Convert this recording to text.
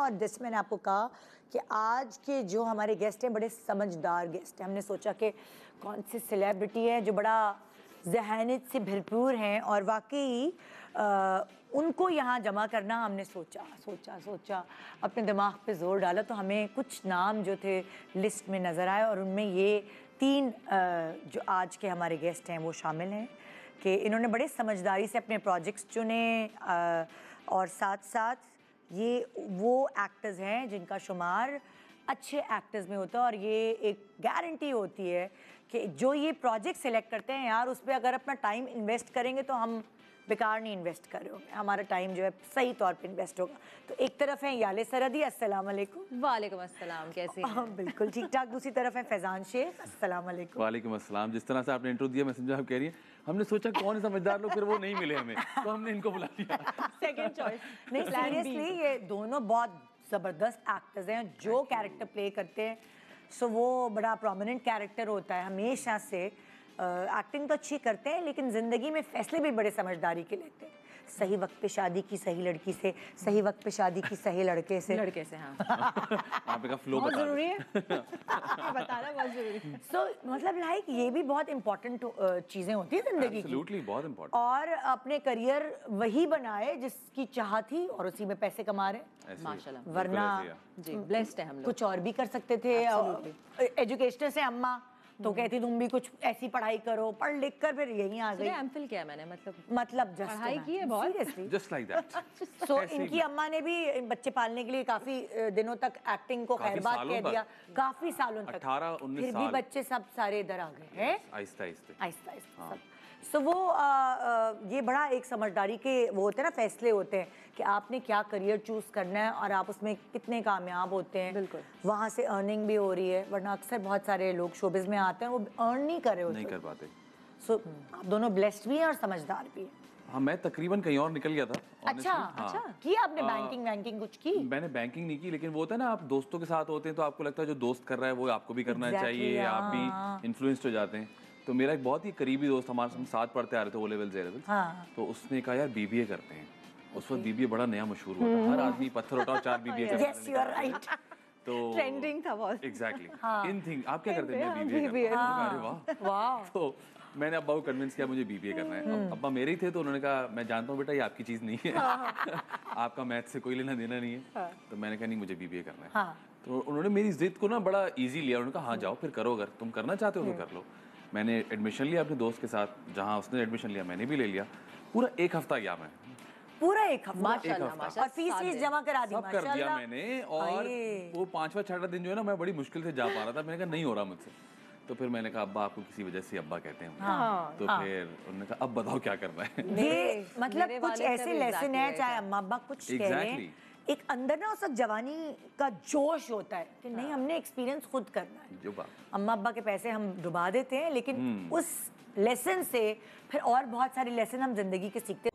और जैसे मैंने आपको कहा कि आज के जो हमारे गेस्ट हैं बड़े समझदार गेस्ट हैं हमने सोचा कि कौन सी सेलेब्रिटी है जो बड़ा जहनीत से भरपूर हैं और वाकई उनको यहाँ जमा करना हमने सोचा सोचा सोचा अपने दिमाग पे जोर डाला तो हमें कुछ नाम जो थे लिस्ट में नज़र आए और उनमें ये तीन आ, जो आज के हमारे गेस्ट हैं वो शामिल हैं कि इन्होंने बड़े समझदारी से अपने प्रोजेक्ट्स चुने आ, और साथ साथ ये वो एक्टर्स हैं जिनका शुमार अच्छे एक्टर्स में होता है और ये एक गारंटी होती है कि जो ये प्रोजेक्ट सेलेक्ट करते हैं यार उस पर अगर अपना टाइम इन्वेस्ट करेंगे तो हम बेकार नहीं इन्वेस्ट कर रहे होंगे हमारा टाइम जो है सही तौर पे इन्वेस्ट होगा तो एक तरफ है याले सरदी अस्सलाम वालेकुम वालेकुम अस्सलाम कैसे हाँ, हैं बिल्कुल ठीक ठाक दूसरी तरफ है फैजान शेख अस्सलाम वालेकुम वालेकुम अस्सलाम जिस तरह से आपने इंट्रो दिया मैं समझा आप कह रही हैं हमने सोचा कौन समझदार लोग फिर वो नहीं मिले हमें तो हमने इनको बुला लिया सेकंड चॉइस नहीं सीरियसली ये दोनों बहुत ज़बरदस्त एक्टर्स हैं जो कैरेक्टर प्ले करते हैं सो so, वो बड़ा प्रोमिनेंट कैरेक्टर होता है हमेशा से एक्टिंग uh, तो अच्छी करते हैं लेकिन ज़िंदगी में फैसले भी बड़े समझदारी के लेते हैं सही वक्त पे शादी की सही लड़की से सही वक्त पे शादी की सही लड़के से लड़के से हाँ का फ्लो बहुत जरूरी है बताना बहुत जरूरी सो so, मतलब लाइक ये भी बहुत इंपॉर्टेंट चीजें होती है जिंदगी की बहुत इंपॉर्टेंट और अपने करियर वही बनाए जिसकी चाह थी और उसी में पैसे कमा रहे माशाल्लाह वरना जी ब्लेस्ड है हम लोग कुछ और भी कर सकते थे एजुकेशनल से अम्मा तो हम्म। कहती तुम भी कुछ ऐसी पढ़ाई करो पढ़ लिख कर फिर यही आ गई एमफिल किया मैंने मतलब मतलब पढ़ाई हाँ। की है बहुत जस्ट लाइक दैट सो इनकी अम्मा ने भी बच्चे पालने के लिए काफी दिनों तक एक्टिंग को खैरबाद कह दिया काफी सालों तक अठारह उन्नीस फिर भी बच्चे सब सारे इधर आ गए हैं आहिस्ता आहिस्ता आहिस्ता आहिस्ता हाँ। सो so, वो आ, आ, ये बड़ा एक समझदारी के वो होते हैं ना फैसले होते हैं कि आपने क्या करियर चूज करना है और आप उसमें कितने कामयाब होते हैं बिल्कुल वहाँ से अर्निंग भी हो रही है वरना अक्सर बहुत सारे लोग शोबिज में आते हैं वो अर्न नहीं कर रहे होते नहीं कर पाते सो so, आप दोनों ब्लेस्ड भी हैं और समझदार भी हैं हाँ मैं तकरीबन कहीं और निकल गया था अच्छा हाँ। अच्छा की आपने बैंकिंग बैंकिंग कुछ की मैंने बैंकिंग नहीं की लेकिन वो होता है ना आप दोस्तों के साथ होते हैं तो आपको लगता है जो दोस्त कर रहा है वो आपको भी करना exactly, चाहिए आप भी इन्फ्लुएंस्ड हाँ। हो जाते हैं तो मेरा एक बहुत ही करीबी दोस्त हमारे हम साथ पढ़ते आ रहे थे ओ लेवल जे लेवल हाँ। तो उसने कहा यार बीबीए करते हैं उस वक्त बीबीए बड़ा नया मशहूर हुआ था हर हम्म। आदमी पत्थर उठाओ चार बीबीए करते तो ट्रेंडिंग था बहुत एग्जैक्टली इन थिंग आप क्या करते हैं बीबीए अरे वाह वाह हाँ। तो मैंने अब्बा को कन्विंस किया मुझे बीबीए करना है हम्म। अब्बा मेरे ही थे तो उन्होंने कहा मैं जानता हूँ बेटा ये आपकी चीज़ नहीं है हाँ, हाँ। आपका मैथ से कोई लेना देना नहीं है तो मैंने कहा नहीं मुझे बीबीए करना है तो उन्होंने मेरी जिद को ना बड़ा इजी लिया उन्होंने कहा हाँ जाओ फिर करो अगर तुम करना चाहते हो तो हम्म। कर लो मैंने एडमिशन लिया अपने दोस्त के साथ जहाँ उसने एडमिशन लिया मैंने भी ले लिया पूरा एक हफ्ता गया मैं पूरा एक हफ्ता मैंने और वो पांचवा छठा दिन जो है ना मैं बड़ी मुश्किल से जा पा रहा था मैंने कहा नहीं हो रहा मुझसे तो फिर मैंने कहा अब्बा आपको किसी वजह से अब्बा कहते हैं हाँ।, हाँ, तो हाँ। फिर उन्होंने कहा अब बताओ क्या करना है ये मतलब कुछ ऐसे लेसन है चाहे अम्मा अब्बा कुछ exactly. कह रहे हैं एक अंदर ना उस जवानी का जोश होता है कि नहीं हाँ। हमने एक्सपीरियंस खुद करना है अम्मा अब्बा के पैसे हम डुबा देते हैं लेकिन हम्म। उस लेसन से फिर और बहुत सारे लेसन हम जिंदगी के सीखते